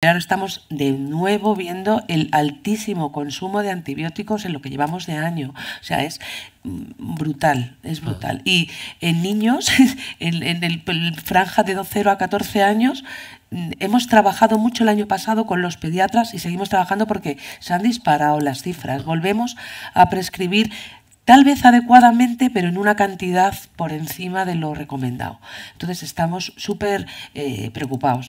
Ahora estamos de nuevo viendo el altísimo consumo de antibióticos en lo que llevamos de año. O sea, es mm, brutal, es brutal. Ah. Y en niños, en, el, franja de 0 a 14 años, mm, hemos trabajado mucho el año pasado con los pediatras y seguimos trabajando porque se han disparado las cifras. Volvemos a prescribir tal vez adecuadamente, pero en una cantidad por encima de lo recomendado. Entonces estamos súper eh, preocupados.